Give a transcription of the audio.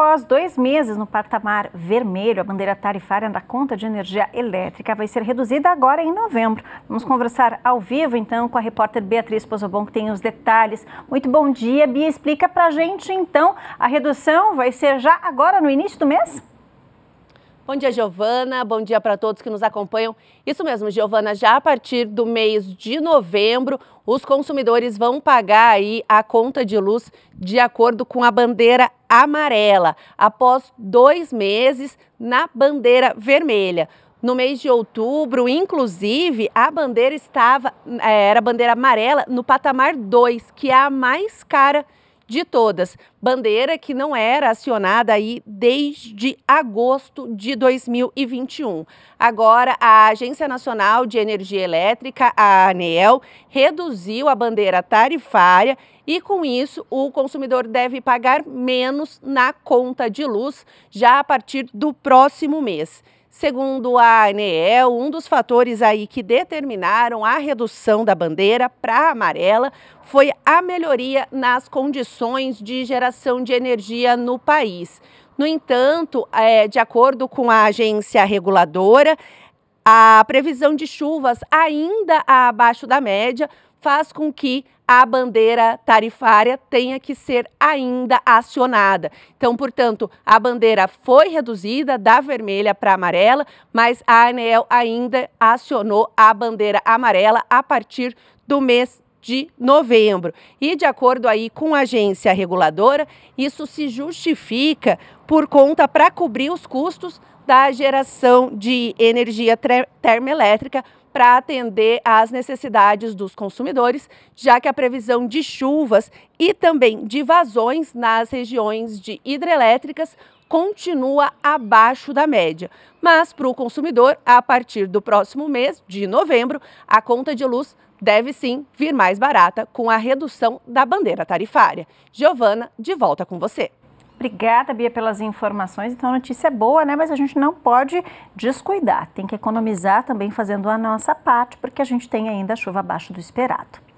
Após dois meses no patamar vermelho, a bandeira tarifária da conta de energia elétrica vai ser reduzida agora em novembro. Vamos conversar ao vivo, então, com a repórter Beatriz Pozobon, que tem os detalhes. Muito bom dia, Bia. Explica para a gente, então, a redução vai ser já agora, no início do mês? Bom dia, Giovana. Bom dia para todos que nos acompanham. Isso mesmo, Giovana, já a partir do mês de novembro, os consumidores vão pagar aí a conta de luz de acordo com a bandeira amarela, após dois meses na bandeira vermelha. No mês de outubro, inclusive, a bandeira estava, eh, era a bandeira amarela no patamar 2, que é a mais cara de todas. Bandeira que não era acionada aí desde agosto de 2021. Agora, a Agência Nacional de Energia Elétrica, a ANEEL, reduziu a bandeira tarifária e com isso o consumidor deve pagar menos na conta de luz já a partir do próximo mês. Segundo a ANEEL, um dos fatores aí que determinaram a redução da bandeira para amarela foi a melhoria nas condições de geração de energia no país. No entanto, é, de acordo com a agência reguladora, a previsão de chuvas ainda abaixo da média faz com que a bandeira tarifária tenha que ser ainda acionada. Então, portanto, a bandeira foi reduzida da vermelha para amarela, mas a ANEL ainda acionou a bandeira amarela a partir do mês de novembro. E de acordo aí com a agência reguladora, isso se justifica por conta para cobrir os custos da geração de energia termoelétrica para atender às necessidades dos consumidores, já que a previsão de chuvas e também de vazões nas regiões de hidrelétricas continua abaixo da média. Mas para o consumidor, a partir do próximo mês, de novembro, a conta de luz deve sim vir mais barata com a redução da bandeira tarifária. Giovana, de volta com você. Obrigada, Bia, pelas informações. Então, a notícia é boa, né? Mas a gente não pode descuidar. Tem que economizar também fazendo a nossa parte, porque a gente tem ainda chuva abaixo do esperado.